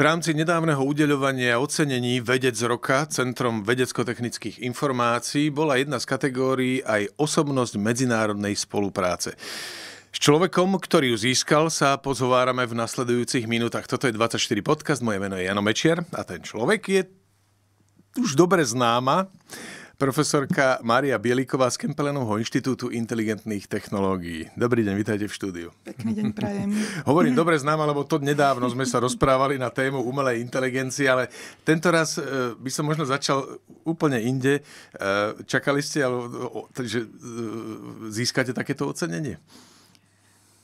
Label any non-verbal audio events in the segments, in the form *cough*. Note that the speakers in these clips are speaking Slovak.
V rámci nedávneho udeľovania ocenení Vedec roka Centrom vedecko-technických informácií bola jedna z kategórií aj osobnosť medzinárodnej spolupráce. S človekom, ktorý ju získal, sa pozhovárame v nasledujúcich minútach. Toto je 24 podcast, moje meno je Jano Mečiar a ten človek je už dobre známa Profesorka Mária Bieliková z Kempelenovho inštitútu inteligentných technológií. Dobrý deň, vítajte v štúdiu. Pekný deň, prajem. *laughs* Hovorím dobre známa, lebo to nedávno sme sa rozprávali na tému umelej inteligencie, ale tento raz e, by som možno začal úplne inde. E, čakali ste, že e, získate takéto ocenenie?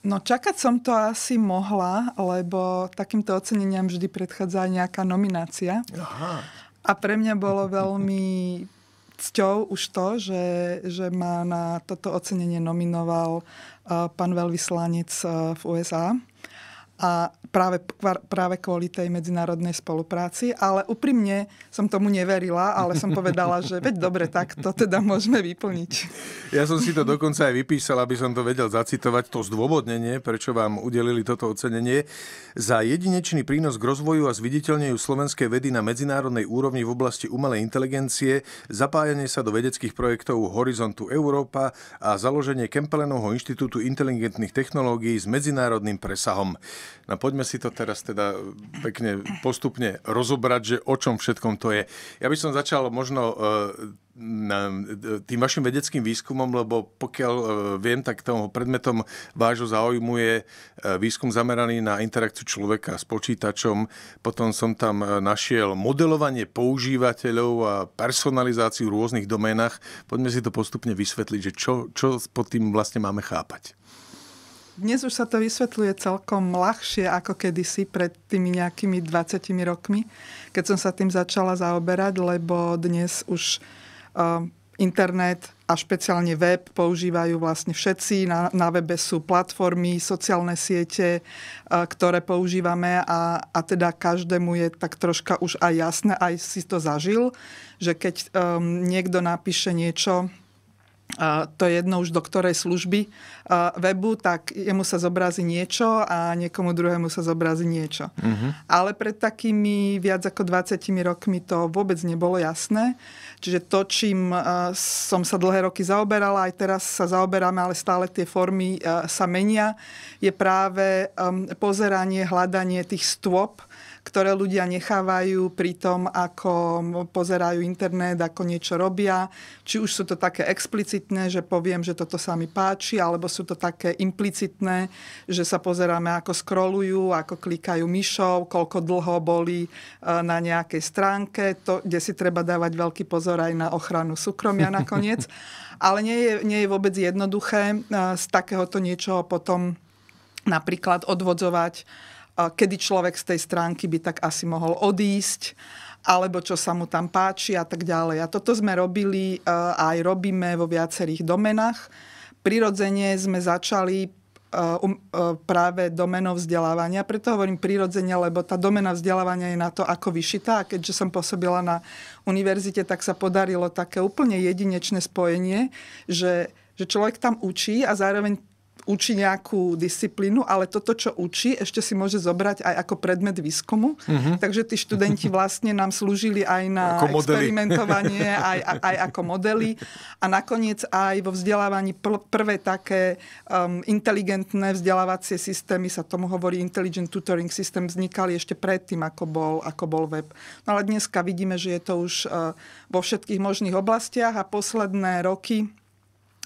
No čakať som to asi mohla, lebo takýmto oceneniam vždy predchádza nejaká nominácia. Aha. A pre mňa bolo veľmi cťou už to, že, že ma na toto ocenenie nominoval uh, pán veľvyslanec uh, v USA a práve, práve kvôli tej medzinárodnej spolupráci, ale úprimne som tomu neverila, ale som povedala, že veď dobre, tak to teda môžeme vyplniť. Ja som si to dokonca aj vypísal, aby som to vedel zacitovať, to zdôvodnenie, prečo vám udelili toto ocenenie. Za jedinečný prínos k rozvoju a zviditeľneniu slovenskej vedy na medzinárodnej úrovni v oblasti umelej inteligencie, zapájanie sa do vedeckých projektov Horizontu Európa a založenie Kempelenovho inštitútu inteligentných technológií s medzinárodným presahom. No poďme si to teraz teda pekne postupne rozobrať, že o čom všetkom to je. Ja by som začal možno e, e, tým vašim vedeckým výskumom, lebo pokiaľ e, viem, tak tomu predmetom vášho záujmu je výskum zameraný na interakciu človeka s počítačom. Potom som tam našiel modelovanie používateľov a personalizáciu v rôznych doménach. Poďme si to postupne vysvetliť, že čo, čo pod tým vlastne máme chápať. Dnes už sa to vysvetľuje celkom ľahšie ako kedysi pred tými nejakými 20 rokmi, keď som sa tým začala zaoberať, lebo dnes už uh, internet a špeciálne web používajú vlastne všetci. Na, na webe sú platformy, sociálne siete, e, ktoré používame a, a teda každému je tak troška už aj jasné, aj si to zažil, že keď um, niekto napíše niečo to je jedno už do ktorej služby webu, tak jemu sa zobrazí niečo a niekomu druhému sa zobrazí niečo. Uh-huh. Ale pred takými viac ako 20 rokmi to vôbec nebolo jasné. Čiže to, čím som sa dlhé roky zaoberala, aj teraz sa zaoberáme, ale stále tie formy sa menia, je práve um, pozeranie, hľadanie tých stôp, ktoré ľudia nechávajú pri tom, ako pozerajú internet, ako niečo robia. Či už sú to také explicitné, že poviem, že toto sa mi páči, alebo sú to také implicitné, že sa pozeráme, ako scrollujú, ako klikajú myšov, koľko dlho boli e, na nejakej stránke, to, kde si treba dávať veľký pozor aj na ochranu súkromia nakoniec. *laughs* Ale nie je, nie je vôbec jednoduché e, z takéhoto niečoho potom napríklad odvodzovať kedy človek z tej stránky by tak asi mohol odísť alebo čo sa mu tam páči a tak ďalej. A toto sme robili e, a aj robíme vo viacerých domenách. Prirodzene sme začali e, um, e, práve domenou vzdelávania. Preto hovorím prirodzene, lebo tá domena vzdelávania je na to, ako vyšitá. A keďže som pôsobila na univerzite, tak sa podarilo také úplne jedinečné spojenie, že že človek tam učí a zároveň učí nejakú disciplínu, ale toto, čo učí, ešte si môže zobrať aj ako predmet výskumu. Uh-huh. Takže tí študenti vlastne nám slúžili aj na ako experimentovanie, aj, aj, aj ako modely. A nakoniec aj vo vzdelávaní pr- prvé také um, inteligentné vzdelávacie systémy, sa tomu hovorí Intelligent Tutoring System, vznikali ešte predtým, ako bol, ako bol web. No ale dneska vidíme, že je to už uh, vo všetkých možných oblastiach a posledné roky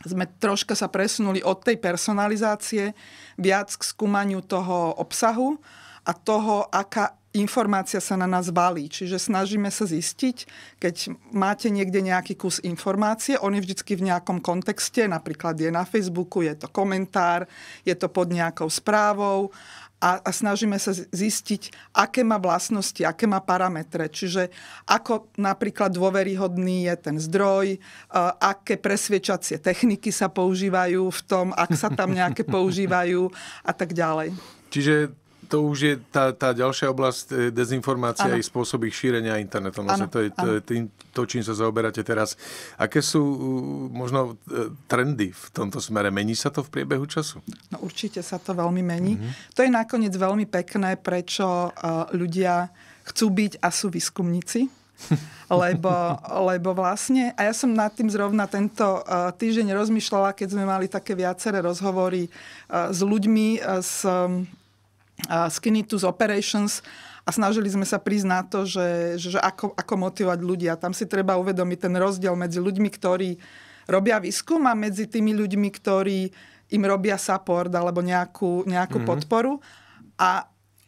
sme troška sa presunuli od tej personalizácie viac k skúmaniu toho obsahu a toho, aká informácia sa na nás valí. Čiže snažíme sa zistiť, keď máte niekde nejaký kus informácie, on je vždycky v nejakom kontexte, napríklad je na Facebooku, je to komentár, je to pod nejakou správou a, a snažíme sa zistiť, aké má vlastnosti, aké má parametre. Čiže ako napríklad dôveryhodný je ten zdroj, uh, aké presviečacie techniky sa používajú v tom, ak sa tam nejaké používajú a tak ďalej. Čiže to už je tá, tá ďalšia oblasť e, dezinformácia ano. i spôsob ich šírenia internetom. Ano. Vlastne to je to, tým, to, čím sa zaoberáte teraz. Aké sú e, možno e, trendy v tomto smere? Mení sa to v priebehu času? No určite sa to veľmi mení. Mm-hmm. To je nakoniec veľmi pekné, prečo ľudia chcú byť a sú výskumníci. *laughs* lebo, lebo vlastne, a ja som nad tým zrovna tento týždeň rozmýšľala, keď sme mali také viaceré rozhovory s ľuďmi z Skinny Tooth Operations a snažili sme sa prísť na to, že, že ako, ako motivovať ľudia. Tam si treba uvedomiť ten rozdiel medzi ľuďmi, ktorí robia výskum a medzi tými ľuďmi, ktorí im robia support alebo nejakú, nejakú mm-hmm. podporu. A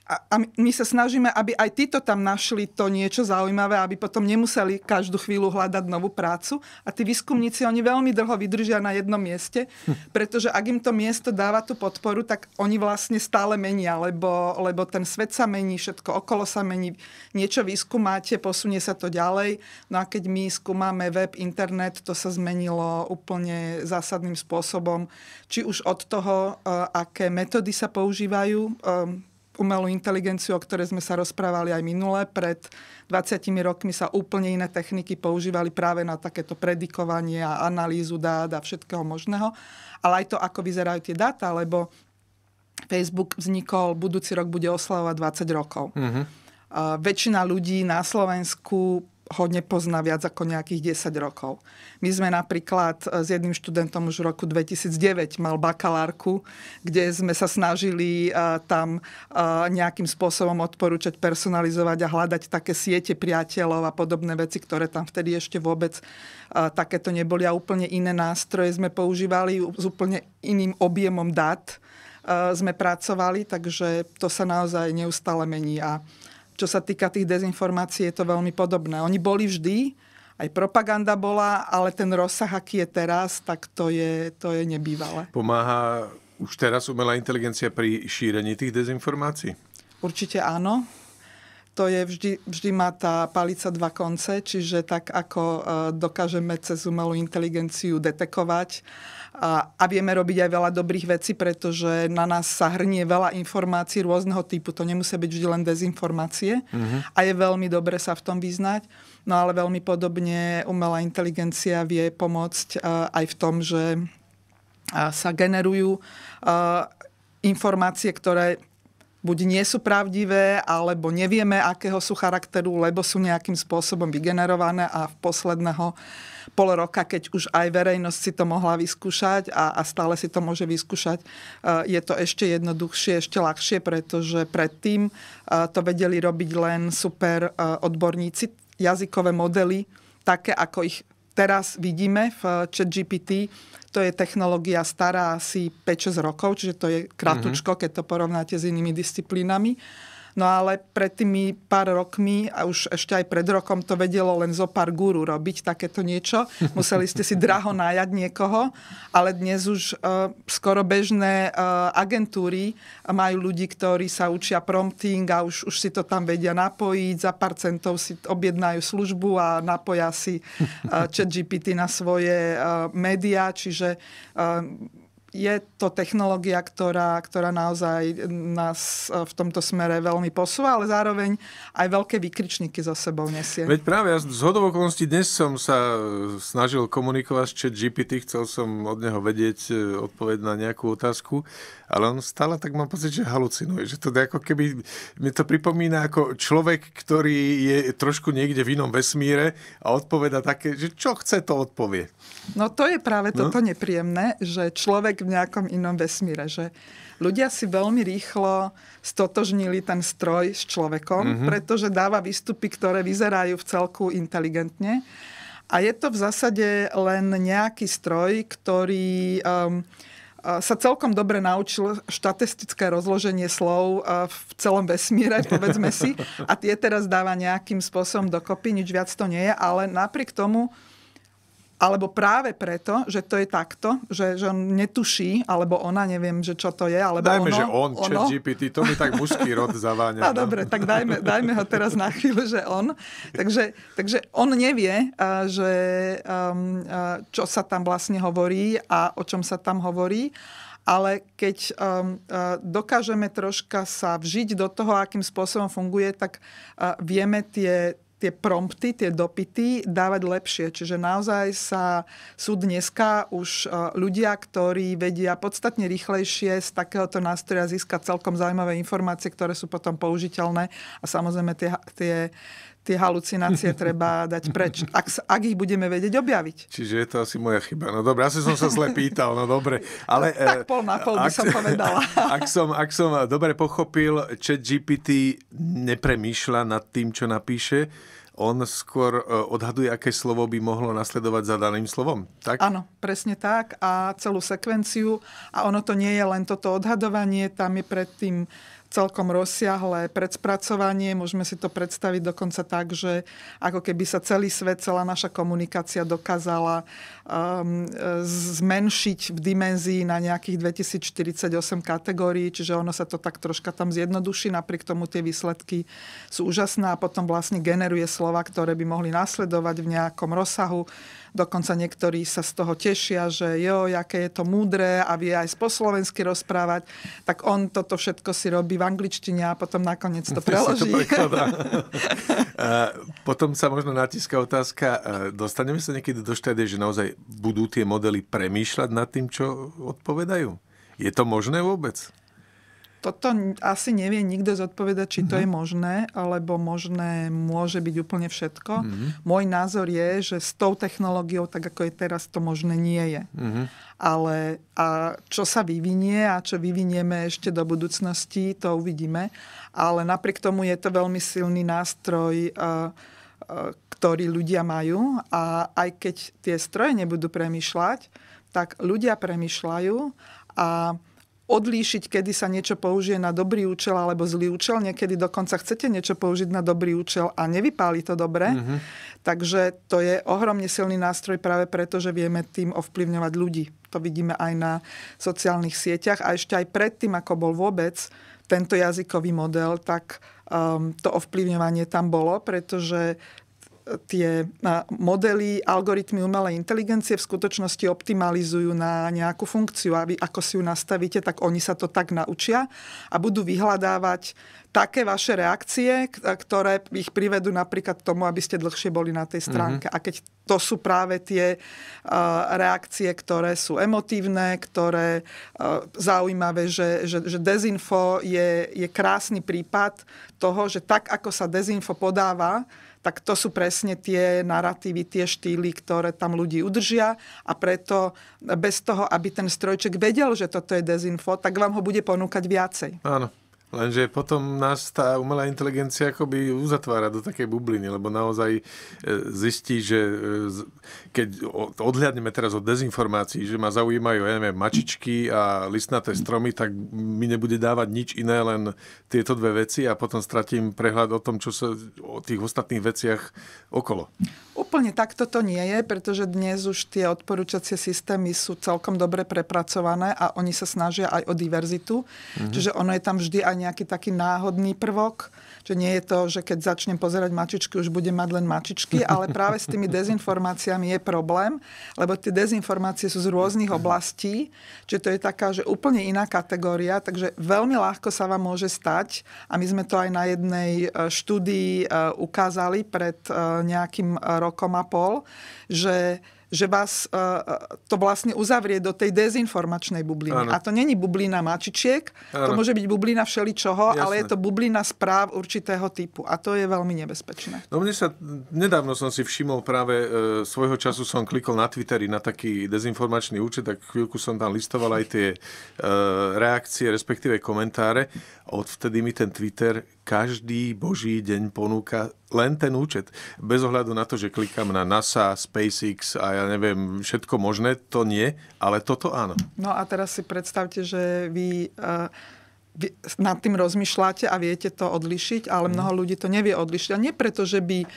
a my sa snažíme, aby aj títo tam našli to niečo zaujímavé, aby potom nemuseli každú chvíľu hľadať novú prácu. A tí výskumníci, oni veľmi dlho vydržia na jednom mieste, hm. pretože ak im to miesto dáva tú podporu, tak oni vlastne stále menia, lebo, lebo ten svet sa mení, všetko okolo sa mení. Niečo vyskúmate, posunie sa to ďalej. No a keď my skúmame web, internet, to sa zmenilo úplne zásadným spôsobom. Či už od toho, e, aké metódy sa používajú, e, umelú inteligenciu, o ktorej sme sa rozprávali aj minule. Pred 20 rokmi sa úplne iné techniky používali práve na takéto predikovanie a analýzu dát a všetkého možného. Ale aj to, ako vyzerajú tie dáta, lebo Facebook vznikol, budúci rok bude oslavovať 20 rokov. Uh-huh. Uh, väčšina ľudí na Slovensku ho nepozná viac ako nejakých 10 rokov. My sme napríklad e, s jedným študentom už v roku 2009 mal bakalárku, kde sme sa snažili e, tam e, nejakým spôsobom odporúčať, personalizovať a hľadať také siete priateľov a podobné veci, ktoré tam vtedy ešte vôbec takéto neboli a úplne iné nástroje sme používali s úplne iným objemom dát sme pracovali, takže to sa naozaj neustále mení a čo sa týka tých dezinformácií, je to veľmi podobné. Oni boli vždy, aj propaganda bola, ale ten rozsah, aký je teraz, tak to je, to je nebývalé. Pomáha už teraz umelá inteligencia pri šírení tých dezinformácií? Určite áno. To je vždy, vždy má tá palica dva konce, čiže tak ako e, dokážeme cez umelú inteligenciu detekovať a, a vieme robiť aj veľa dobrých vecí, pretože na nás sa hrnie veľa informácií rôzneho typu. To nemusia byť vždy len dezinformácie uh-huh. a je veľmi dobre sa v tom vyznať. No ale veľmi podobne umelá inteligencia vie pomôcť uh, aj v tom, že uh, sa generujú uh, informácie, ktoré buď nie sú pravdivé, alebo nevieme, akého sú charakteru, lebo sú nejakým spôsobom vygenerované a v posledného uh, pol roka, keď už aj verejnosť si to mohla vyskúšať a, a stále si to môže vyskúšať, e, je to ešte jednoduchšie, ešte ľahšie, pretože predtým e, to vedeli robiť len super e, odborníci, jazykové modely, také ako ich teraz vidíme v ChatGPT, to je technológia stará asi 5-6 rokov, čiže to je kratučko, mhm. keď to porovnáte s inými disciplínami. No ale pred tými pár rokmi a už ešte aj pred rokom to vedelo len zo pár guru robiť takéto niečo. Museli ste si draho nájať niekoho, ale dnes už uh, skoro bežné uh, agentúry majú ľudí, ktorí sa učia prompting a už, už si to tam vedia napojiť, za pár centov si objednajú službu a napoja si uh, chat GPT na svoje uh, médiá, čiže uh, je to technológia, ktorá, ktorá naozaj nás e, v tomto smere veľmi posúva, ale zároveň aj veľké výkričníky za sebou nesie. Veď práve ja z hodovokonosti dnes som sa e, snažil komunikovať s chat GPT, chcel som od neho vedieť e, odpoveď na nejakú otázku, ale on stále tak mám pocit, že halucinuje, že to ako keby, mi to pripomína ako človek, ktorý je trošku niekde v inom vesmíre a odpoveda také, že čo chce, to odpovie. No to je práve no. toto no. nepríjemné, že človek v nejakom inom vesmíre, že ľudia si veľmi rýchlo stotožnili ten stroj s človekom, mm-hmm. pretože dáva výstupy, ktoré vyzerajú v celku inteligentne. A je to v zásade len nejaký stroj, ktorý... Um, sa celkom dobre naučil štatistické rozloženie slov v celom vesmíre, *laughs* povedzme si, a tie teraz dáva nejakým spôsobom dokopy, nič viac to nie je, ale napriek tomu alebo práve preto, že to je takto, že, že on netuší, alebo ona, neviem, že čo to je, alebo dajme, ono. že on, ono. Chat GPT, to mi tak mužský rod zaváňa. No, no dobre, tak dajme, dajme ho teraz na chvíľu, že on. Takže, takže on nevie, eh, že, ehm, eh, čo sa tam vlastne hovorí a o čom sa tam hovorí ale keď um, uh, dokážeme troška sa vžiť do toho, akým spôsobom funguje, tak uh, vieme tie tie prompty, tie dopity dávať lepšie. Čiže naozaj sa sú dneska už e, ľudia, ktorí vedia podstatne rýchlejšie z takéhoto nástroja získať celkom zaujímavé informácie, ktoré sú potom použiteľné a samozrejme tie, tie tie halucinácie treba dať preč, ak, ak ich budeme vedieť objaviť. Čiže je to asi moja chyba. No dobre, asi som sa zle pýtal, no dobre. Ale, *laughs* tak eh, pol na pol by ak, som povedala. *laughs* Ak som, ak som eh, dobre pochopil, chat GPT nepremýšľa nad tým, čo napíše, on skôr eh, odhaduje, aké slovo by mohlo nasledovať za daným slovom. Tak? Áno, presne tak a celú sekvenciu. A ono to nie je len toto odhadovanie, tam je predtým celkom rozsiahle predspracovanie. Môžeme si to predstaviť dokonca tak, že ako keby sa celý svet, celá naša komunikácia dokázala um, zmenšiť v dimenzii na nejakých 2048 kategórií, čiže ono sa to tak troška tam zjednoduší, napriek tomu tie výsledky sú úžasné a potom vlastne generuje slova, ktoré by mohli nasledovať v nejakom rozsahu Dokonca niektorí sa z toho tešia, že jo, aké je to múdre a vie aj po slovensky rozprávať. Tak on toto všetko si robí v angličtine a potom nakoniec to *laughs* preloží. To *laughs* potom sa možno natíska otázka, dostaneme sa niekedy do štádia, že naozaj budú tie modely premýšľať nad tým, čo odpovedajú? Je to možné vôbec? Toto asi nevie nikto zodpovedať, či to je mhm. možné, alebo možné môže byť úplne všetko. Mhm. Môj názor je, že s tou technológiou, tak ako je teraz, to možné nie je. Mhm. Ale a čo sa vyvinie a čo vyvinieme ešte do budúcnosti, to uvidíme. Ale napriek tomu je to veľmi silný nástroj. E, e, ktorý ľudia majú a aj keď tie stroje nebudú premyšľať, tak ľudia premyšľajú a odlíšiť, kedy sa niečo použije na dobrý účel alebo zlý účel. Niekedy dokonca chcete niečo použiť na dobrý účel a nevypáli to dobre. Mm-hmm. Takže to je ohromne silný nástroj práve preto, že vieme tým ovplyvňovať ľudí. To vidíme aj na sociálnych sieťach. A ešte aj predtým, ako bol vôbec tento jazykový model, tak um, to ovplyvňovanie tam bolo, pretože tie modely, algoritmy umelej inteligencie v skutočnosti optimalizujú na nejakú funkciu. A vy ako si ju nastavíte, tak oni sa to tak naučia a budú vyhľadávať také vaše reakcie, ktoré ich privedú napríklad k tomu, aby ste dlhšie boli na tej stránke. Mm-hmm. A keď to sú práve tie uh, reakcie, ktoré sú emotívne, ktoré uh, zaujímavé, že, že, že dezinfo je, je krásny prípad toho, že tak, ako sa dezinfo podáva, tak to sú presne tie narratívy, tie štýly, ktoré tam ľudí udržia a preto bez toho, aby ten strojček vedel, že toto je dezinfo, tak vám ho bude ponúkať viacej. Áno. Lenže potom nás tá umelá inteligencia akoby uzatvára do takej bubliny, lebo naozaj e, zistí, že e, keď odhľadneme teraz od dezinformácií, že ma zaujímajú, ja neviem, mačičky a listnaté stromy, tak mi nebude dávať nič iné, len tieto dve veci a potom stratím prehľad o tom, čo sa o tých ostatných veciach okolo. Úplne takto to nie je, pretože dnes už tie odporúčacie systémy sú celkom dobre prepracované a oni sa snažia aj o diverzitu. Mhm. Čiže ono je tam vždy aj nejaký taký náhodný prvok, že nie je to, že keď začnem pozerať mačičky, už budem mať len mačičky, ale práve s tými *laughs* dezinformáciami je problém, lebo tie dezinformácie sú z rôznych oblastí, čiže to je taká, že úplne iná kategória, takže veľmi ľahko sa vám môže stať, a my sme to aj na jednej e, štúdii e, ukázali pred e, nejakým rokom a pol, že že vás uh, to vlastne uzavrie do tej dezinformačnej bubliny. Ano. A to není bublina mačičiek, ano. to môže byť bublina všeličoho, Jasne. ale je to bublina správ určitého typu. A to je veľmi nebezpečné. No mne sa, nedávno som si všimol práve, e, svojho času som klikol na Twitteri na taký dezinformačný účet, tak chvíľku som tam listoval aj tie e, reakcie, respektíve komentáre. Odvtedy mi ten Twitter každý boží deň ponúka len ten účet. Bez ohľadu na to, že klikám na NASA, SpaceX a ja neviem, všetko možné, to nie, ale toto áno. No a teraz si predstavte, že vy... Uh vy nad tým rozmýšľate a viete to odlišiť, ale mhm. mnoho ľudí to nevie odlišiť. A nie preto, že by uh,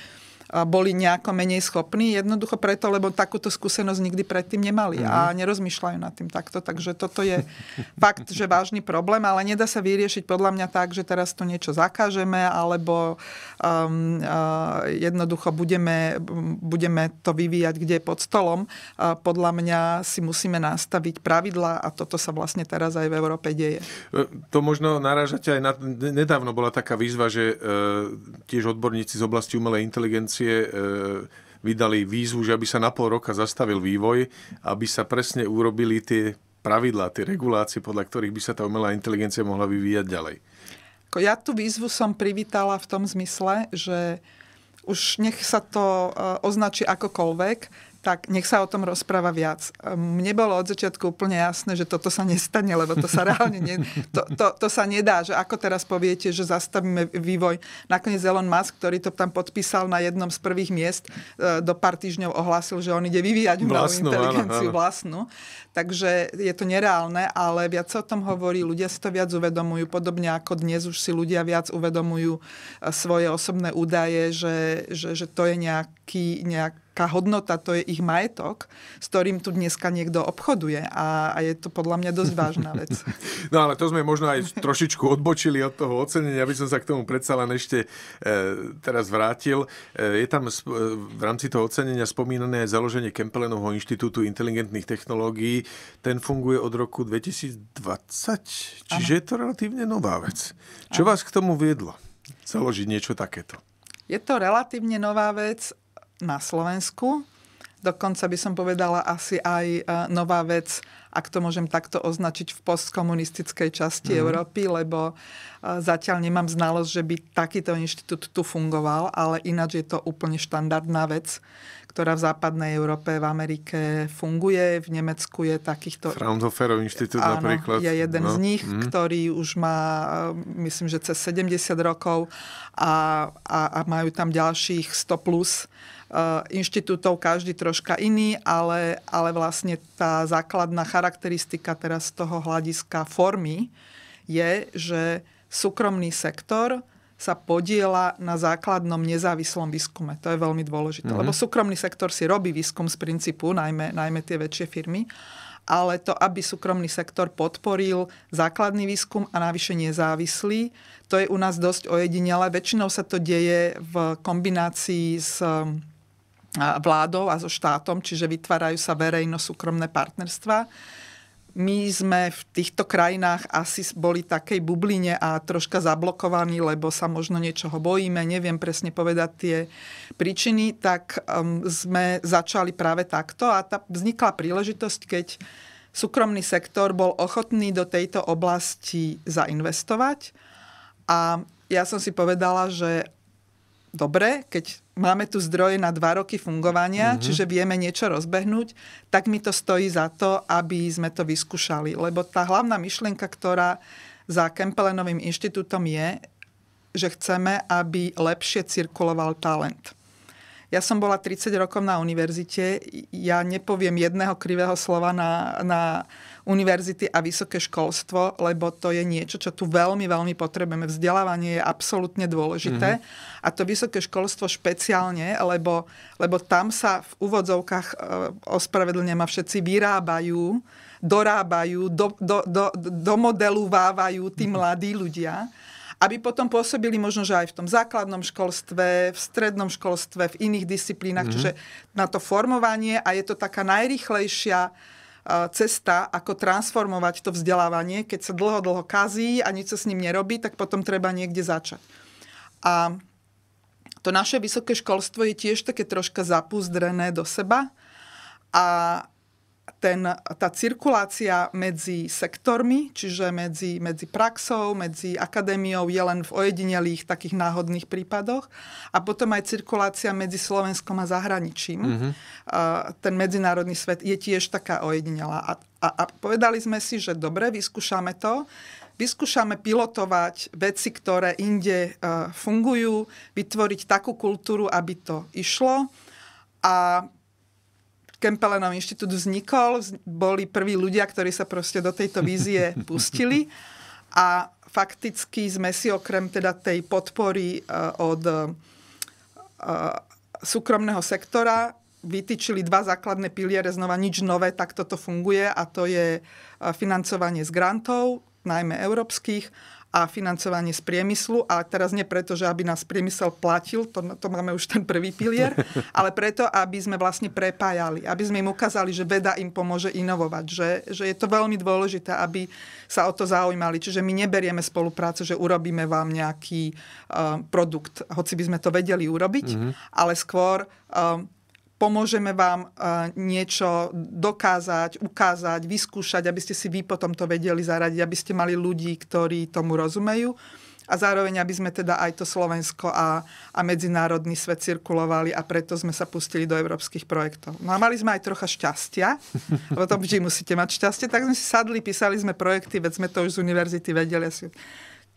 boli nejako menej schopní, jednoducho preto, lebo takúto skúsenosť nikdy predtým nemali mm-hmm. a mhm. nerozmýšľajú nad tým takto. Takže toto je *laughs* fakt, že vážny problém, ale nedá sa vyriešiť podľa mňa tak, že teraz tu niečo zakážeme alebo um, uh, jednoducho budeme, budeme to vyvíjať, kde je pod stolom. Uh, podľa mňa si musíme nastaviť pravidla a toto sa vlastne teraz aj v Európe deje. E, to možno narážate aj na... Nedávno bola taká výzva, že uh, tiež odborníci z oblasti umelej inteligencie komisie e, vydali výzvu, že aby sa na pol roka zastavil vývoj, aby sa presne urobili tie pravidlá, tie regulácie, podľa ktorých by sa tá umelá inteligencia mohla vyvíjať ďalej. Ja tú výzvu som privítala v tom zmysle, že už nech sa to e, označí akokoľvek, tak nech sa o tom rozpráva viac. Ehm, mne bolo od začiatku úplne jasné, že toto sa nestane, lebo to sa *laughs* reálne ne, to, to, to sa nedá, že ako teraz poviete, že zastavíme vývoj. Nakoniec Elon Musk, ktorý to tam podpísal na jednom z prvých miest, e, do pár týždňov ohlásil, že on ide vyvíjať vlastnú, inteligenciu áno, áno. vlastnú. Takže je to nereálne, ale viac sa o tom hovorí, ľudia si to viac uvedomujú, podobne ako dnes už si ľudia viac uvedomujú e, svoje osobné údaje, že, že, že to je nejaký, nejak, tá hodnota, to je ich majetok, s ktorým tu dneska niekto obchoduje a, a je to podľa mňa dosť vážna vec. *laughs* No ale to sme možno aj trošičku odbočili od toho ocenenia, aby som sa k tomu predsa len ešte e, teraz vrátil. E, je tam sp- e, v rámci toho ocenenia spomínané aj založenie Kempelenovho inštitútu inteligentných technológií. Ten funguje od roku 2020, čiže ano. je to relatívne nová vec. Čo ano. vás k tomu viedlo? Založiť niečo takéto? Je to relatívne nová vec na Slovensku. Dokonca by som povedala asi aj e, nová vec, ak to môžem takto označiť, v postkomunistickej časti mm. Európy, lebo e, zatiaľ nemám znalosť, že by takýto inštitút tu fungoval, ale ináč je to úplne štandardná vec, ktorá v západnej Európe, v Amerike funguje, v Nemecku je takýchto... Fraunhoferov inštitút áno, napríklad. je jeden no. z nich, mm. ktorý už má, e, myslím, že cez 70 rokov a, a, a majú tam ďalších 100 plus Eh, inštitútov, každý troška iný, ale, ale vlastne tá základná charakteristika teraz z toho hľadiska formy je, že súkromný sektor sa podiela na základnom nezávislom výskume. To je veľmi dôležité. Mm-hmm. Lebo súkromný sektor si robí výskum z princípu, najmä, najmä tie väčšie firmy, ale to, aby súkromný sektor podporil základný výskum a navyše nezávislý, to je u nás dosť ojedinelé. Väčšinou sa to deje v kombinácii s vládou a so štátom, čiže vytvárajú sa verejno-súkromné partnerstva. My sme v týchto krajinách asi boli takej bubline a troška zablokovaní, lebo sa možno niečoho bojíme, neviem presne povedať tie príčiny, tak um, sme začali práve takto a tá vznikla príležitosť, keď súkromný sektor bol ochotný do tejto oblasti zainvestovať. A ja som si povedala, že dobre, keď máme tu zdroje na dva roky fungovania, mm-hmm. čiže vieme niečo rozbehnúť, tak mi to stojí za to, aby sme to vyskúšali. Lebo tá hlavná myšlienka, ktorá za Kempelenovým inštitútom je, že chceme, aby lepšie cirkuloval talent. Ja som bola 30 rokov na univerzite. Ja nepoviem jedného krivého slova na, na univerzity a vysoké školstvo, lebo to je niečo, čo tu veľmi, veľmi potrebujeme. Vzdelávanie je absolútne dôležité. Mm-hmm. A to vysoké školstvo špeciálne, lebo, lebo tam sa v úvodzovkách, e, ospravedlňujem a všetci, vyrábajú, dorábajú, do, do, do, domodelovávajú tí mhm. mladí ľudia. Mm-hmm aby potom pôsobili možno, že aj v tom základnom školstve, v strednom školstve, v iných disciplínach, mm-hmm. čiže na to formovanie a je to taká najrychlejšia eh, cesta, ako transformovať to vzdelávanie, keď sa dlho, dlho kazí a nič sa s ním nerobí, tak potom treba niekde začať. A to naše vysoké školstvo je tiež také troška zapúzdrené do seba a ten, tá cirkulácia medzi sektormi, čiže medzi, medzi praxou, medzi akadémiou je len v ojedinelých takých náhodných prípadoch a potom aj cirkulácia medzi Slovenskom a zahraničím. Mm-hmm. ten medzinárodný svet je tiež taká ojedinelá. A, a, a povedali sme si, že dobre, vyskúšame to. Vyskúšame pilotovať veci, ktoré inde e, fungujú, vytvoriť takú kultúru, aby to išlo. A Kempelenov inštitút vznikol, boli prví ľudia, ktorí sa proste do tejto vízie *laughs* pustili a fakticky sme si okrem teda tej podpory e, od e, e, súkromného sektora vytýčili dva základné piliere, znova nič nové, tak toto funguje a to je financovanie z grantov, najmä európskych, a financovanie z priemyslu. A teraz nie preto, že aby nás priemysel platil, to, to máme už ten prvý pilier, *laughs* ale preto, aby sme vlastne prepájali, aby sme im ukázali, že veda im pomôže inovovať, že, že je to veľmi dôležité, aby sa o to zaujímali. Čiže my neberieme spoluprácu, že urobíme vám nejaký uh, produkt, hoci by sme to vedeli urobiť, mm-hmm. ale skôr eh, pomôžeme vám eh, niečo dokázať, ukázať, vyskúšať, aby ste si vy potom to vedeli zaradiť, aby ste mali ľudí, ktorí tomu rozumejú a zároveň, aby sme teda aj to Slovensko a, a medzinárodný svet cirkulovali a preto sme sa pustili do európskych projektov. No a mali sme aj trocha šťastia, lebo to vždy musíte mať šťastie, tak sme si sadli, písali sme projekty, veď sme to už z univerzity vedeli. Asi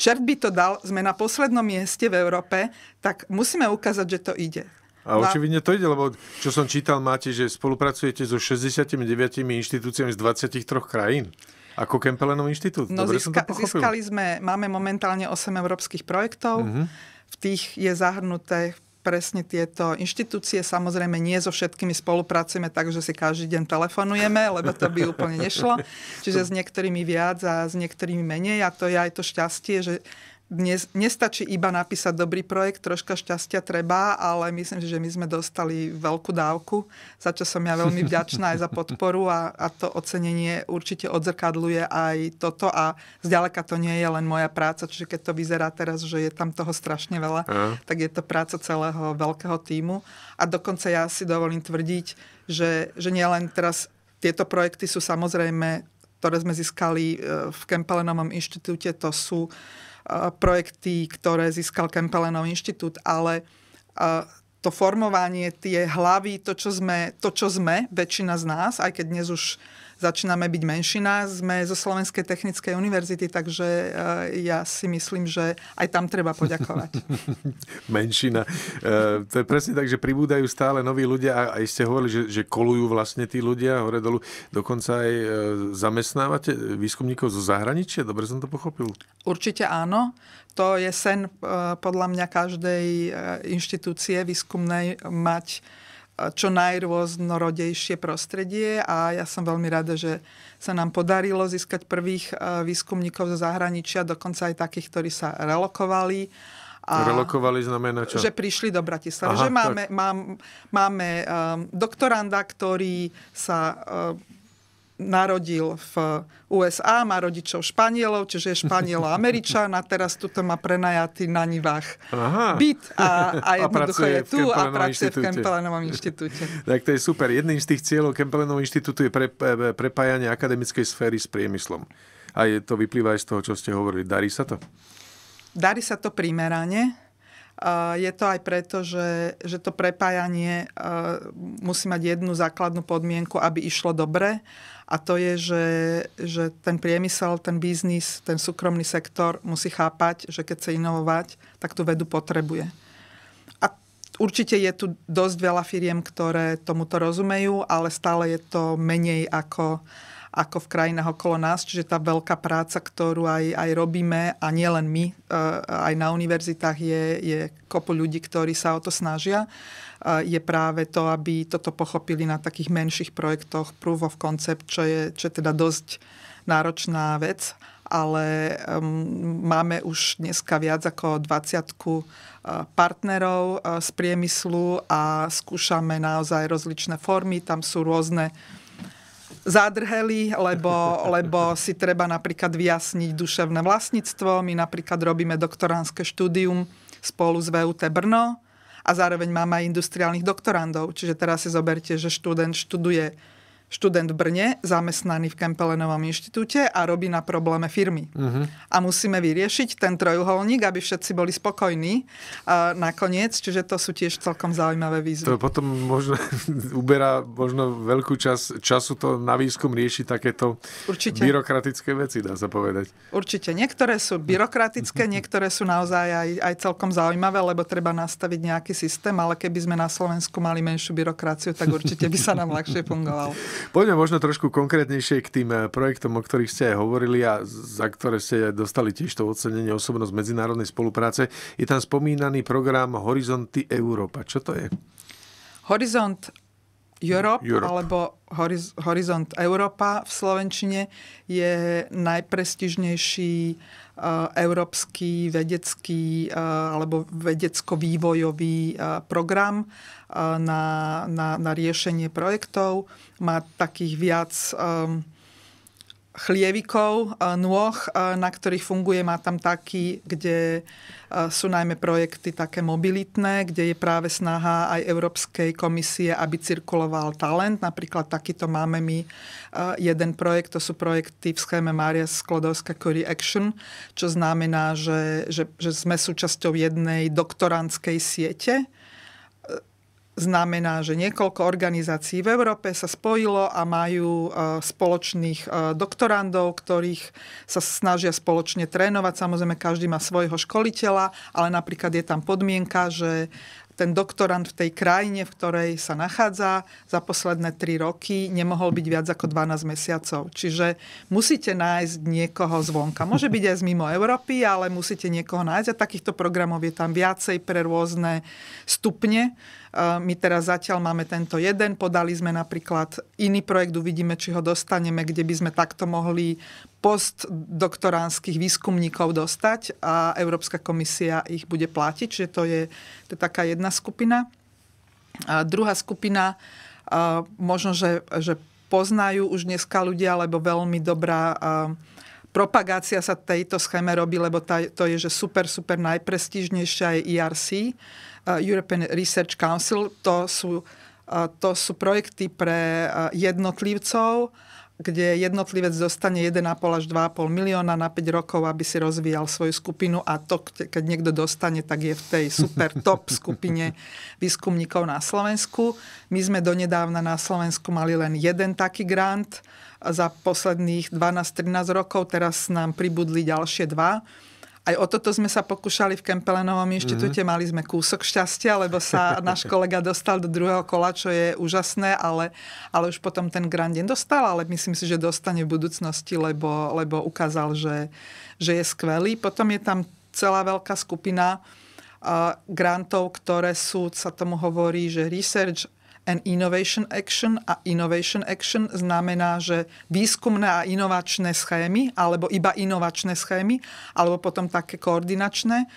čert by to dal, sme na poslednom mieste v Európe, tak musíme ukázať, že to ide. A očividne to ide, lebo čo som čítal, máte, že spolupracujete so 69 inštitúciami z 23 krajín. Ako Kempelenov inštitút. No, Dobre získa, som to získali sme, máme momentálne 8 európskych projektov. Uh-huh. V tých je zahrnuté presne tieto inštitúcie. Samozrejme, nie so všetkými spolupracujeme tak, že si každý deň telefonujeme, lebo to by úplne nešlo. *laughs* Čiže s niektorými viac a s niektorými menej. A to je aj to šťastie, že dnes nestačí iba napísať dobrý projekt, troška šťastia treba, ale myslím, že my sme dostali veľkú dávku, za čo som ja veľmi *laughs* vďačná aj za podporu a, a to ocenenie určite odzrkadluje aj toto a zďaleka to nie je len moja práca, čiže keď to vyzerá teraz, že je tam toho strašne veľa, a. tak je to práca celého veľkého týmu a dokonca ja si dovolím tvrdiť, že, že nie len teraz tieto projekty sú samozrejme ktoré sme získali e, v Kempelenovom inštitúte, to sú e, projekty, ktoré získal Kempelenov inštitút, ale e, to formovanie, tie hlavy, to, čo sme, to, čo sme väčšina z nás, aj keď dnes už uh, začíname byť menšina. Sme zo Slovenskej technickej univerzity, takže eh, ja si myslím, že aj tam treba poďakovať. *laughs* menšina. E, to je presne tak, že pribúdajú stále noví ľudia a, aj ste hovorili, že, že kolujú vlastne tí ľudia hore dolu. Dokonca aj eh, zamestnávate výskumníkov zo zahraničia? Dobre som to pochopil. Určite áno. To je sen podľa mňa každej inštitúcie výskumnej mať čo najrôznorodejšie prostredie a ja som veľmi rada, že sa nám podarilo získať prvých e, výskumníkov zo zahraničia, dokonca aj takých, ktorí sa relokovali. A relokovali znamená čo? Že prišli do Bratislavy. Aha, že máme, mám, máme um, doktoranda, ktorý sa um, narodil v USA, má rodičov Španielov, čiže je Španielo Američan a teraz tuto má prenajatý na Nivách Aha. byt a, a jednoducho a je tu a pracuje inštitúte. v Kempelenovom inštitúte. *laughs* tak to je super. Jedným z tých cieľov Kempelenovom inštitútu je pre, e, prepájanie akademickej sféry s priemyslom. A je, to vyplýva aj z toho, čo ste hovorili. Darí sa to? Darí sa to primerane Eh, je to aj preto, že, že to prepájanie eh, musí mať jednu základnú podmienku, aby išlo dobre. A to je, že, že ten priemysel, ten biznis, ten súkromný sektor musí chápať, že keď chce inovovať, tak tú vedu potrebuje. A určite je tu dosť veľa firiem, ktoré tomuto rozumejú, ale stále je to menej ako, ako v krajinách okolo nás. Čiže tá veľká práca, ktorú aj, aj robíme a nielen my, e, aj na univerzitách je, je kopu ľudí, ktorí sa o to snažia, e, je práve to, aby toto pochopili na takých menších projektoch Proof of Concept, čo je, čo je teda dosť náročná vec ale um, máme už dneska viac ako 20 e, partnerov uh, z priemyslu a skúšame naozaj rozličné formy. Tam sú rôzne uh, zádrheli, lebo, lebo si treba napríklad vyjasniť duševné vlastníctvo. My napríklad robíme doktoránske štúdium spolu s VUT Brno a zároveň máme aj industriálnych doktorandov. Čiže teraz si zoberte, že študent študuje študent v Brne, zamestnaný v Kempelenovom inštitúte a robí na probléme firmy. Uh-huh. A musíme vyriešiť ten trojuholník, aby všetci boli spokojní uh, nakoniec, čiže to sú tiež celkom zaujímavé výzvy. To potom možno *laughs* uberá možno veľkú čas, času to na výskum riešiť takéto Určite. byrokratické veci, dá sa povedať. Určite. Niektoré sú byrokratické, *laughs* niektoré sú naozaj aj, aj celkom zaujímavé, lebo treba nastaviť nejaký systém, ale keby sme na Slovensku mali menšiu byrokraciu, tak určite by sa nám ľahšie fungovalo. *laughs* Poďme možno trošku konkrétnejšie k tým eh, projektom, o ktorých ste aj hovorili a za ktoré ste dostali tiež to ocenenie osobnosť medzinárodnej spolupráce. Je tam spomínaný program Horizonty Európa. Čo to je? Horizont Europe, Europe. alebo Horiz- Horizont Európa v Slovenčine je najprestižnejší eh, európsky vedecký eh, alebo vedecko-vývojový eh, program na, na, na riešenie projektov. Má takých viac... Um, chlievikov, nôh, na ktorých funguje. Má tam taký, kde sú najmä projekty také mobilitné, kde je práve snaha aj Európskej komisie, aby cirkuloval talent. Napríklad takýto máme my jeden projekt, to sú projekty v schéme Maria Sklodovská Curry Action, čo znamená, že, že, že sme súčasťou jednej doktorantskej siete, znamená, že niekoľko organizácií v Európe sa spojilo a majú e, spoločných e, doktorandov, ktorých sa snažia spoločne trénovať. Samozrejme, každý má svojho školiteľa, ale napríklad je tam podmienka, že ten doktorant v tej krajine, v ktorej sa nachádza, za posledné 3 roky nemohol byť viac ako 12 mesiacov. Čiže musíte nájsť niekoho zvonka. Môže byť aj z mimo Európy, ale musíte niekoho nájsť a takýchto programov je tam viacej pre rôzne stupne my teraz zatiaľ máme tento jeden, podali sme napríklad iný projekt, uvidíme, či ho dostaneme, kde by sme takto mohli postdoktoránskych výskumníkov dostať a Európska komisia ich bude platiť, čiže to je, to je taká jedna skupina. A druhá skupina, možno, že, že poznajú už dneska ľudia, lebo veľmi dobrá propagácia sa tejto schéme robí, lebo tá, to je, že super, super najprestížnejšia je ERC, e, European Research Council. To sú, e, to sú projekty pre e, jednotlivcov, kde jednotlivec dostane 1,5 až 2,5 milióna na 5 rokov, aby si rozvíjal svoju skupinu a to, keď niekto dostane, tak je v tej super top *laughs* skupine výskumníkov na Slovensku. My sme donedávna na Slovensku mali len jeden taký grant za posledných 12-13 rokov, teraz nám pribudli ďalšie dva aj o toto sme sa pokúšali v Kempelenovom mhm. inštitúte, mm-hmm. mali sme kúsok šťastia, lebo sa *laughs* náš kolega dostal do druhého kola, čo je úžasné, ale, ale už potom ten grandin dostal, ale myslím si, že dostane v budúcnosti, lebo, lebo ukázal, že, že je skvelý. Potom je tam celá veľká skupina eh, grantov, ktoré sú, sa tomu hovorí, že research and Innovation Action a Innovation Action znamená, že výskumné a inovačné schémy, alebo iba inovačné schémy, alebo potom také koordinačné.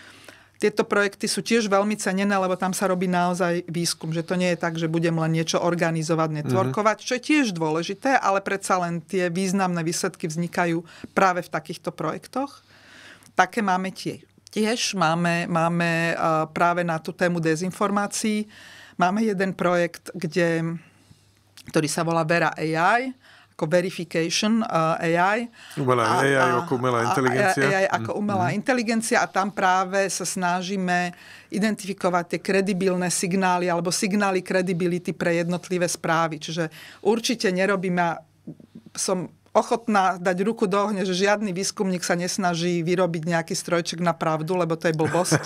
Tieto projekty sú tiež veľmi cenené, lebo tam sa robí naozaj výskum, že to nie je tak, že budem len niečo organizovať, mhm. netvorkovať, čo je tiež dôležité, ale predsa len tie významné výsledky vznikajú práve v takýchto projektoch. Také máme tiež. Tiež máme, máme práve na tú tému dezinformácií Máme jeden projekt, kde, ktorý sa volá Vera AI, ako verification uh, eh, AI. Umelá a, AI a, ako umelá inteligencia. AI ako mhm. umelá mm. inteligencia a tam práve sa snažíme identifikovať tie kredibilné signály alebo signály kredibility pre jednotlivé správy. Čiže určite nerobíme, som ochotná dať ruku do ohňa, že žiadny výskumník sa nesnaží vyrobiť nejaký strojček na pravdu, lebo to je blbosť.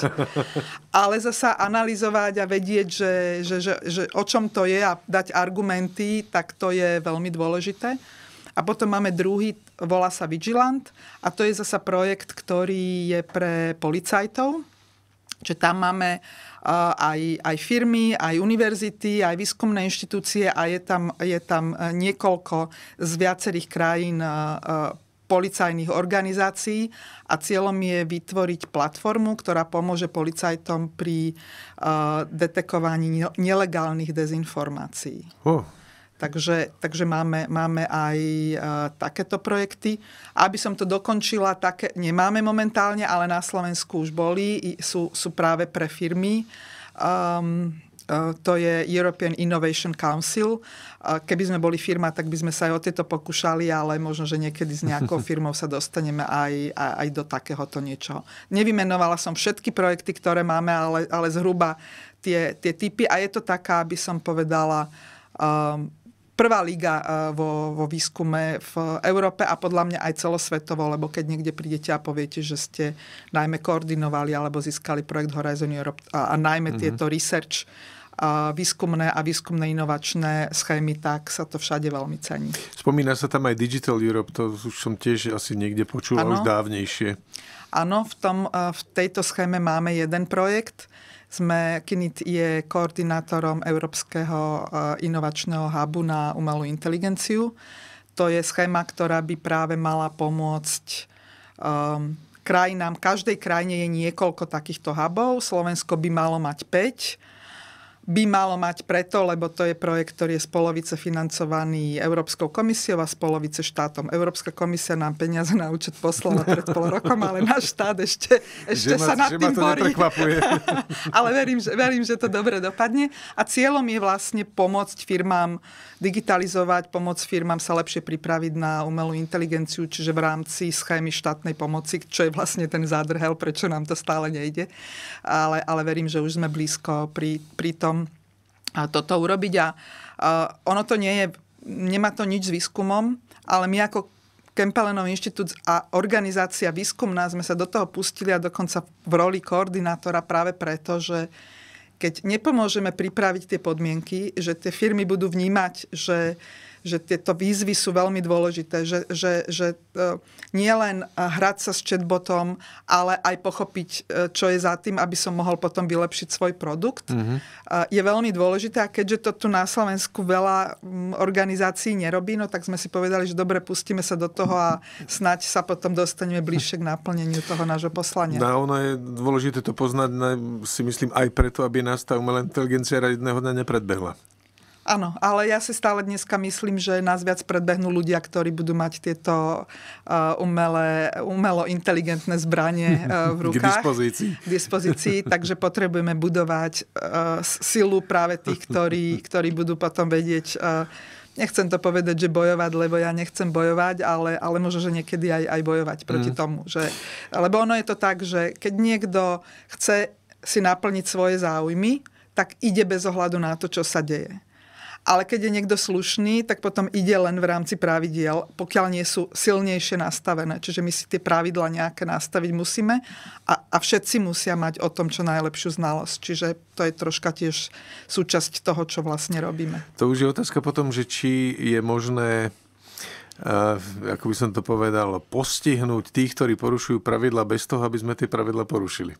*laughs* Ale zasa analyzovať a vedieť, že, že, že, že o čom to je a dať argumenty, tak to je veľmi dôležité. A potom máme druhý, volá sa Vigilant a to je zasa projekt, ktorý je pre policajtov Čiže tam máme eh, aj, aj firmy, aj univerzity, aj výskumné inštitúcie a je tam, je tam eh, niekoľko z viacerých krajín eh, policajných organizácií a cieľom je vytvoriť platformu, ktorá pomôže policajtom pri uh, detekovaní nelegálnych dezinformácií. Oh. Takže, takže máme, máme aj e, takéto projekty. Aby som to dokončila, také nemáme momentálne, ale na Slovensku už boli, sú, sú práve pre firmy. Um, to je European Innovation Council. E, keby sme boli firma, tak by sme sa aj o tieto pokúšali, ale možno, že niekedy s nejakou *laughs* firmou sa dostaneme aj, aj, aj do takéhoto niečoho. Nevymenovala som všetky projekty, ktoré máme, ale, ale zhruba tie, tie typy. A je to taká, aby som povedala, um, prvá liga e, vo, vo výskume v Európe a podľa mňa aj celosvetovo, lebo keď niekde prídete a poviete, že ste najmä koordinovali alebo získali projekt Horizon Europe a, a najmä mm-hmm. tieto research a e, výskumné a výskumné inovačné schémy, tak sa to všade veľmi cení. Spomína sa tam aj Digital Europe, to už som tiež asi niekde počul už dávnejšie. Áno, v, e, v tejto schéme máme jeden projekt, sme, Kinit je koordinátorom Európskeho eh, inovačného hubu na umelú inteligenciu. To je schéma, ktorá by práve mala pomôcť um, krajinám. V každej krajine je niekoľko takýchto hubov. Slovensko by malo mať 5 by malo mať preto, lebo to je projekt, ktorý je spolovice financovaný Európskou komisiou a spolovice štátom. Európska komisia nám peniaze na účet poslala pred pol rokom, ale náš štát ešte, ešte že sa ma, nad že tým borí. *laughs* ale verím že, verím, že to dobre dopadne. A cieľom je vlastne pomôcť firmám digitalizovať, pomôcť firmám sa lepšie pripraviť na umelú inteligenciu, čiže v rámci schémy štátnej pomoci, čo je vlastne ten zádrhel, prečo nám to stále nejde. Ale, ale verím, že už sme blízko pri, pri tom, toto urobiť. A ono to nie je, nemá to nič s výskumom, ale my ako Kempelenov inštitút a organizácia výskumná sme sa do toho pustili a dokonca v roli koordinátora práve preto, že keď nepomôžeme pripraviť tie podmienky, že tie firmy budú vnímať, že uh, že tieto výzvy sú veľmi dôležité, že, že, že e, nielen e, hrať sa s chatbotom, ale aj pochopiť, e, čo je za tým, aby som mohol potom vylepšiť svoj produkt, mm-hmm. je veľmi dôležité a keďže to tu na Slovensku veľa organizácií nerobí, no tak sme si povedali, že dobre, pustíme sa do toho a snať sa potom dostaneme bližšie k naplneniu toho nášho poslania. No, ono je dôležité to poznať, si myslím, aj preto, aby nás tá umelá inteligencia jedného dňa nepredbehla. Áno, ale ja si stále dneska myslím, že nás viac predbehnú ľudia, ktorí budú mať tieto uh, umelé, umelo inteligentné zbranie uh, v rukách. K dispozícii. K dispozícii, takže potrebujeme budovať uh, silu práve tých, ktorí, ktorí budú potom vedieť uh, nechcem to povedať, že bojovať, lebo ja nechcem bojovať, ale, ale možno, že niekedy aj, aj bojovať proti mm. tomu. Že, lebo ono je to tak, že keď niekto chce si naplniť svoje záujmy, tak ide bez ohľadu na to, čo sa deje. Ale keď je niekto slušný, tak potom ide len v rámci pravidiel, pokiaľ nie sú silnejšie nastavené. Čiže my si tie pravidla nejaké nastaviť musíme a, a všetci musia mať o tom čo najlepšiu znalosť. Čiže to je troška tiež súčasť toho, čo vlastne robíme. To už je otázka potom, že či je možné Uh, ako by som to povedal, postihnúť tých, ktorí porušujú pravidla bez toho, aby sme tie pravidla porušili.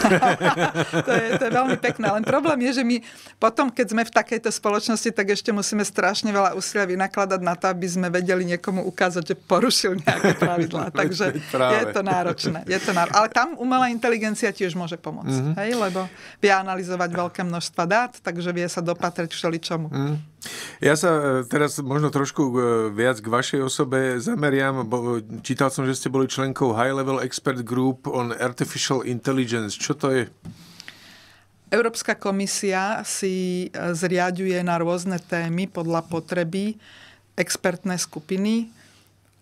*laughs* to, je, to je veľmi pekné. Len problém je, že my potom, keď sme v takejto spoločnosti, tak ešte musíme strašne veľa úsilia vynakladať na to, aby sme vedeli niekomu ukázať, že porušil nejaké *laughs* pravidlá. Takže je to náročné. Je to náročné. Ale tam umelá inteligencia tiež môže pomôcť. Mm-hmm. Hej? Lebo vie analyzovať veľké množstva dát, takže vie sa dopatrieť všeličomu. Mm-hmm. Ja sa e, teraz možno trošku e, viac k vašej osobe zameriam. Bo e, čítal som, že ste boli členkou High Level Expert Group on Artificial Intelligence. Čo to je? Európska komisia si zriaduje na rôzne témy podľa potreby expertné skupiny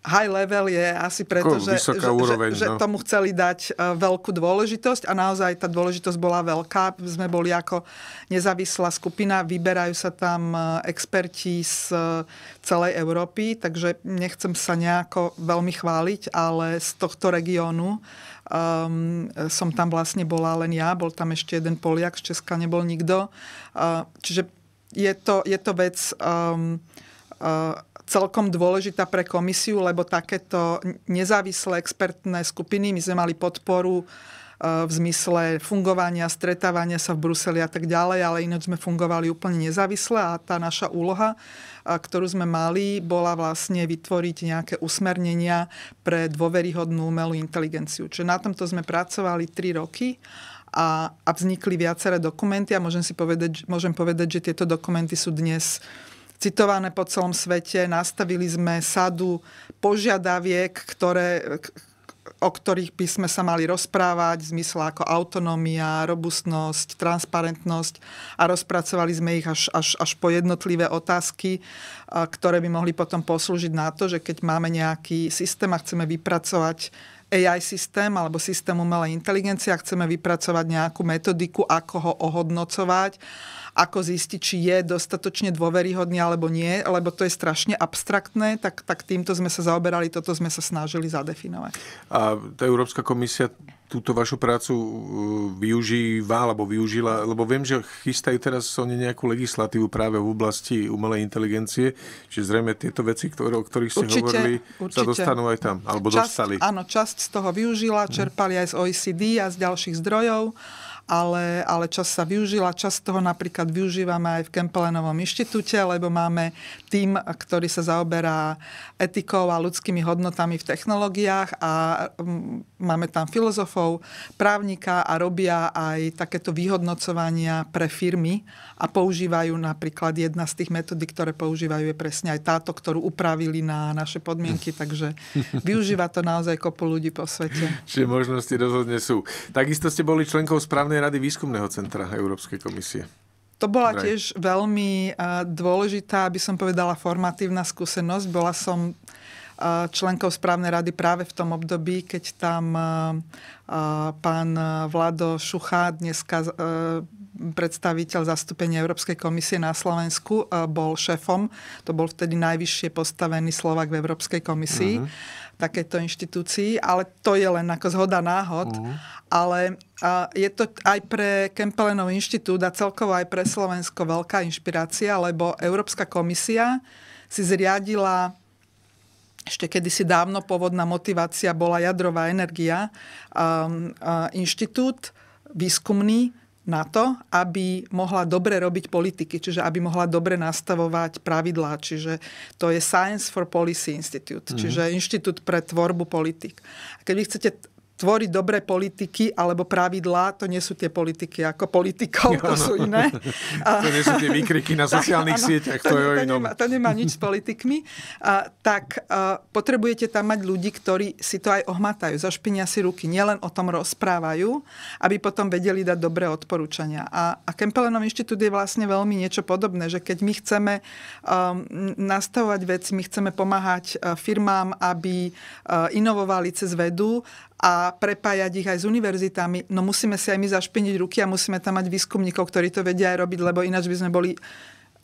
high level je asi preto, že, že, úroveň, že, no. že tomu chceli dať e, veľkú dôležitosť a naozaj tá dôležitosť bola veľká. Sme boli ako nezávislá skupina, vyberajú sa tam e, experti z e, celej Európy, takže nechcem sa nejako veľmi chváliť, ale z tohto regiónu Um, som tam vlastne bola len ja, bol tam ešte jeden Poliak, z Česka nebol nikto. Uh, čiže je to, je to vec um, uh, celkom dôležitá pre komisiu, lebo takéto nezávislé expertné skupiny, my sme mali podporu e, v zmysle fungovania, stretávania sa v Bruseli a tak ďalej, ale ináč sme fungovali úplne nezávisle a tá naša úloha, e, ktorú sme mali, bola vlastne vytvoriť nejaké usmernenia pre dôveryhodnú umelú inteligenciu. Čiže na tomto sme pracovali 3 roky a, a vznikli viaceré dokumenty a môžem si povedať, môžem povedať, že tieto dokumenty sú dnes uh, citované po celom svete. Nastavili sme sadu požiadaviek, ktoré, o ktorých by sme sa mali rozprávať zmysle ako autonómia, robustnosť, transparentnosť a rozpracovali sme ich až, až, až po jednotlivé otázky, ktoré by mohli potom poslúžiť na to, že keď máme nejaký systém a chceme vypracovať AI systém alebo systém umelej inteligencie a chceme vypracovať nejakú metodiku, ako ho ohodnocovať ako zistiť, či je dostatočne dôveryhodný alebo nie, lebo to je strašne abstraktné, tak, tak týmto sme sa zaoberali, toto sme sa snažili zadefinovať. A tá Európska komisia túto vašu prácu uh, využíva alebo využila, lebo viem, že chystajú teraz oni nejakú legislatívu práve v oblasti umelej inteligencie, že zrejme tieto veci, ktoré, o ktorých ste určite, hovorili, určite. sa dostanú aj tam, alebo časť, dostali. Áno, časť z toho využila, mhm. čerpali aj z OECD a z ďalších zdrojov ale, ale čas sa využila. Čas toho napríklad využívame aj v Kempelenovom inštitúte, lebo máme tým, ktorý sa zaoberá etikou a ľudskými hodnotami v technológiách a mm, máme tam filozofov, právnika a robia aj takéto vyhodnocovania pre firmy a používajú napríklad jedna z tých metódy, ktoré používajú je presne aj táto, ktorú upravili na naše podmienky, takže *laughs* využíva to naozaj kopu ľudí po svete. Čiže možnosti rozhodne sú. Takisto ste boli členkou správnej Národnej Rady výskumného centra Európskej komisie. To bola tiež veľmi dôležitá, aby som povedala, formatívna skúsenosť. Bola som členkou správnej rady práve v tom období, keď tam pán Vlado Šuchá, dneska predstaviteľ zastúpenia Európskej komisie na Slovensku, bol šéfom. To bol vtedy najvyššie postavený Slovak v Európskej komisii. Uh-huh takéto inštitúcii, ale to je len ako zhoda náhod. Uh-huh. Ale a, je to aj pre Kempelenov inštitút a celkovo aj pre Slovensko veľká inšpirácia, lebo Európska komisia si zriadila ešte kedysi dávno pôvodná motivácia bola jadrová energia, um, uh, inštitút výskumný, na to, aby mohla dobre robiť politiky, čiže aby mohla dobre nastavovať pravidlá. Čiže to je Science for Policy Institute, mm-hmm. čiže inštitút pre tvorbu politik. A keď vy chcete Tvoriť dobré politiky alebo pravidlá, to nie sú tie politiky ako politikov, to sú iné. *laughs* to nie sú tie výkriky na *laughs* sociálnych sieťach, to, to je o inom. To nemá, to nemá nič s politikmi. A, tak a, potrebujete tam mať ľudí, ktorí si to aj ohmatajú, zašpinia si ruky, nielen o tom rozprávajú, aby potom vedeli dať dobré odporúčania. A, a Kempelenom inštitút je vlastne veľmi niečo podobné, že keď my chceme um, nastavovať veci, my chceme pomáhať uh, firmám, aby uh, inovovali cez vedu, a prepájať ich aj s univerzitami. No musíme si aj my zašpiniť ruky a musíme tam mať výskumníkov, ktorí to vedia aj robiť, lebo ináč by sme boli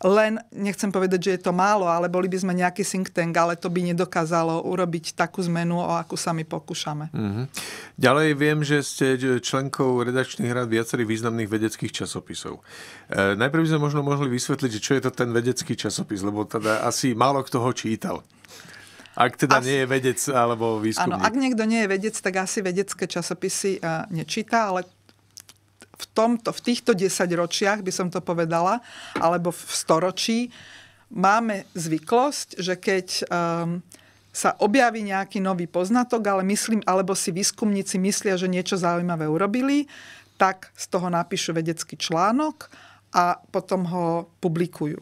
len, nechcem povedať, že je to málo, ale boli by sme nejaký think tank, ale to by nedokázalo urobiť takú zmenu, o akú sa my pokúšame. Mm-hmm. Ďalej viem, že ste členkou redakčných rád viacerých významných vedeckých časopisov. E, najprv by sme možno mohli vysvetliť, čo je to ten vedecký časopis, lebo teda asi málo kto ho čítal. Ak teda asi, nie je vedec alebo výskumník. Áno, ak niekto nie je vedec, tak asi vedecké časopisy e, nečíta, ale v, tomto, v týchto desaťročiach by som to povedala, alebo v storočí, máme zvyklosť, že keď um, sa objaví nejaký nový poznatok, ale myslím, alebo si výskumníci myslia, že niečo zaujímavé urobili, tak z toho napíšu vedecký článok a potom ho publikujú.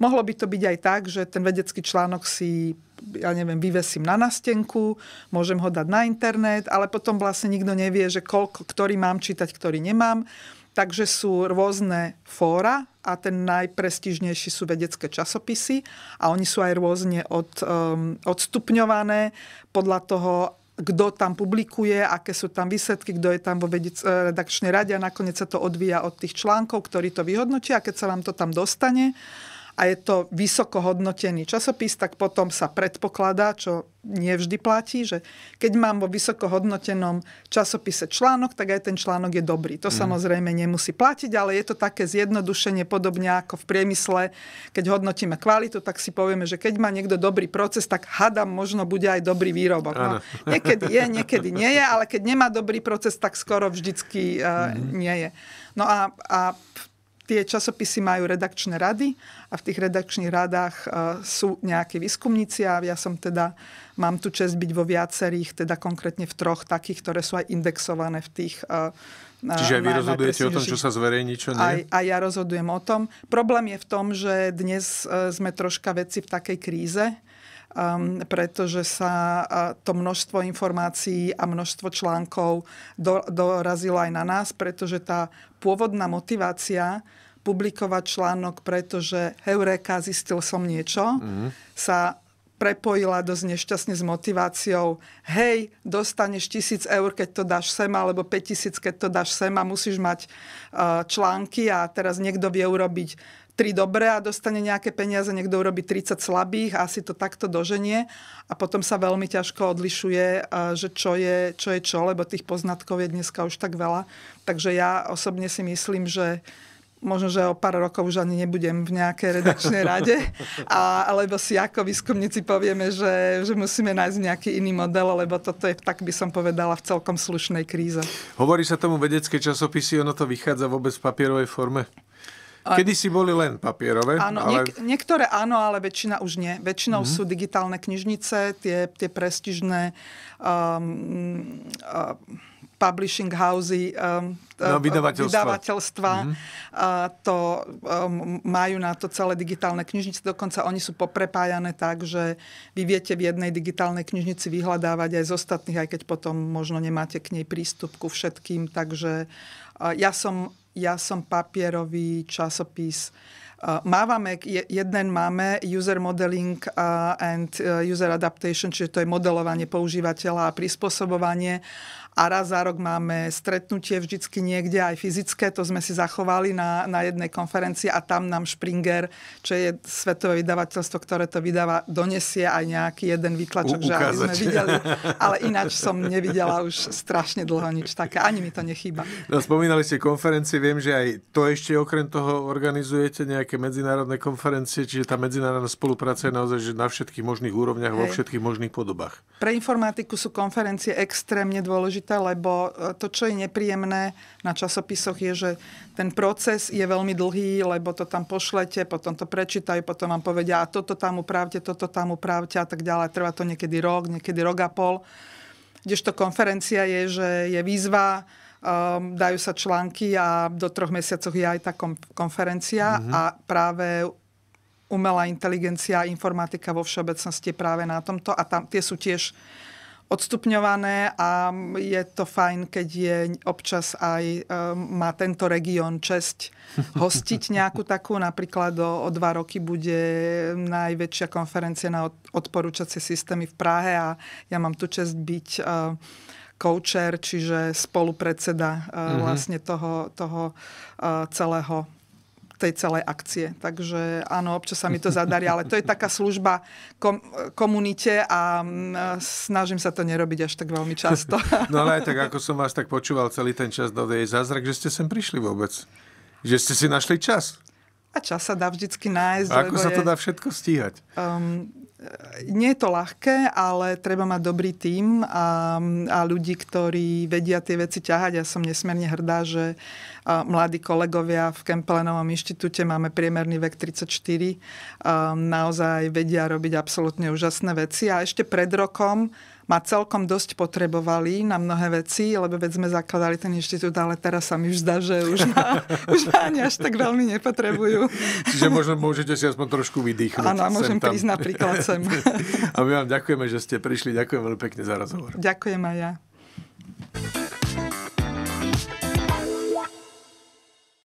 Mohlo by to byť aj tak, že ten vedecký článok si ja neviem, vyvesím na nastenku, môžem ho dať na internet, ale potom vlastne nikto nevie, že koľko, ktorý mám čítať, ktorý nemám. Takže sú rôzne fóra a ten najprestížnejší sú vedecké časopisy a oni sú aj rôzne od, um, odstupňované podľa toho, kto tam publikuje, aké sú tam výsledky, kto je tam vo vedec- eh, redakčnej rade a nakoniec sa to odvíja od tých článkov, ktorí to vyhodnotia a keď sa vám to tam dostane, a je to vysoko hodnotený časopis, tak potom sa predpokladá, čo nevždy platí, že keď mám vo vysoko hodnotenom časopise článok, tak aj ten článok je dobrý. To mm. samozrejme nemusí platiť, ale je to také zjednodušenie podobne ako v priemysle. Keď hodnotíme kvalitu, tak si povieme, že keď má niekto dobrý proces, tak hadam možno bude aj dobrý výrobok. No, *laughs* niekedy je, niekedy nie je, ale keď nemá dobrý proces, tak skoro vždycky uh, mm. nie je. No a, a Tie časopisy majú redakčné rady a v tých redakčných radách e, sú nejakí výskumníci a ja som teda, mám tu čest byť vo viacerých, teda konkrétne v troch takých, ktoré sú aj indexované v tých e, e, Čiže aj vy rozhodujete o tom, čo sa zverejní, čo nie? Aj, aj ja rozhodujem o tom. Problém je v tom, že dnes sme troška veci v takej kríze, um, pretože sa to množstvo informácií a množstvo článkov do, dorazilo aj na nás, pretože tá pôvodná motivácia publikovať článok, pretože Heureka, zistil som niečo, mm-hmm. sa prepojila dosť nešťastne s motiváciou hej, dostaneš tisíc eur, keď to dáš sem, alebo 5000, keď to dáš sem a musíš mať uh, články a teraz niekto vie urobiť Tri dobré a dostane nejaké peniaze, niekto urobí 30 slabých a asi to takto doženie a potom sa veľmi ťažko odlišuje, eh, že čo je, čo je čo, lebo tých poznatkov je dneska už tak veľa. Takže ja osobne si myslím, že možno, že o pár rokov už ani nebudem v nejakej redačnej rade, *laughs* a, alebo si ako výskumníci povieme, že, že musíme nájsť nejaký iný model, lebo toto je, tak by som povedala, v celkom slušnej kríze. Hovorí sa tomu vedecké časopisy, ono to vychádza vôbec v papierovej forme? Kedy si boli len papierové? Áno, ale... niek- niektoré áno, ale väčšina už nie. Väčšinou mm-hmm. sú digitálne knižnice, tie, tie prestižné um, um, publishing housey, um, no, um, vydavateľstva, vydavateľstva mm. to um, majú na to celé digitálne knižnice. Dokonca oni sú poprepájané tak, že vy viete v jednej digitálnej knižnici vyhľadávať aj z ostatných, aj keď potom možno nemáte k nej prístup ku všetkým. Takže ja som, ja som papierový časopis Mávame, jeden máme user modeling and uh, user adaptation, čiže to je modelovanie používateľa a prispôsobovanie a raz za rok máme stretnutie vždycky niekde aj fyzické, to sme si zachovali na, na jednej konferencii a tam nám Springer, čo je svetové vydavateľstvo, ktoré to vydáva, donesie aj nejaký jeden výtlačok, U, že aj sme videli, *laughs* ale ináč som nevidela už strašne dlho nič také, ani mi to nechýba. No, spomínali ste konferencie, viem, že aj to ešte okrem toho organizujete nejaké medzinárodné konferencie, čiže tá medzinárodná spolupráca je naozaj že na všetkých možných úrovniach, Hej. vo všetkých možných podobách. Pre informatiku sú konferencie extrémne dôležité dôležité, lebo e, to, čo je nepríjemné na časopisoch, je, že ten proces je veľmi dlhý, lebo to tam pošlete, potom to prečítajú, potom vám povedia, a toto tam upravte, toto tam upravte a tak ďalej. Trvá to niekedy rok, niekedy rok a pol. Kdežto konferencia je, že je výzva, um, dajú sa články a do troch mesiacoch je aj tá konferencia mm-hmm. a práve umelá inteligencia a informatika vo všeobecnosti práve na tomto a tam tie sú tiež odstupňované a je to fajn, keď je občas aj, e, má tento región česť hostiť *laughs* nejakú takú. Napríklad o, o dva roky bude najväčšia konferencia na odporúčacie systémy v Prahe a ja mám tu čest byť coacher, e, čiže spolupredseda mm-hmm. vlastne toho, toho celého tej celej akcie. Takže áno, občas sa mi to zadarí, ale to je taká služba kom- komunite a mm, snažím sa to nerobiť až tak veľmi často. *laughs* No ale aj tak, ako som vás tak počúval celý ten čas, do no, jej zázrak, že ste sem prišli vôbec. Že ste si našli čas. A čas sa dá vždycky nájsť. A ako sa je... to dá všetko stíhať? Um, nie je to ľahké, ale treba mať dobrý tím a, a ľudí, ktorí vedia tie veci ťahať. Ja som nesmierne hrdá, že mladí kolegovia v Kempelenovom inštitúte máme priemerný vek 34. Naozaj vedia robiť absolútne úžasné veci. A ešte pred rokom ma celkom dosť potrebovali na mnohé veci, lebo veď sme zakladali ten inštitút, ale teraz sa mi už zdá, že už ma, *laughs* už ma ani až tak veľmi nepotrebujú. Čiže možno môžete si aspoň trošku vydýchnuť. Áno, môžem tam. prísť napríklad sem. *laughs* A my vám ďakujeme, že ste prišli. Ďakujem veľmi pekne za rozhovor. Ďakujem aj ja.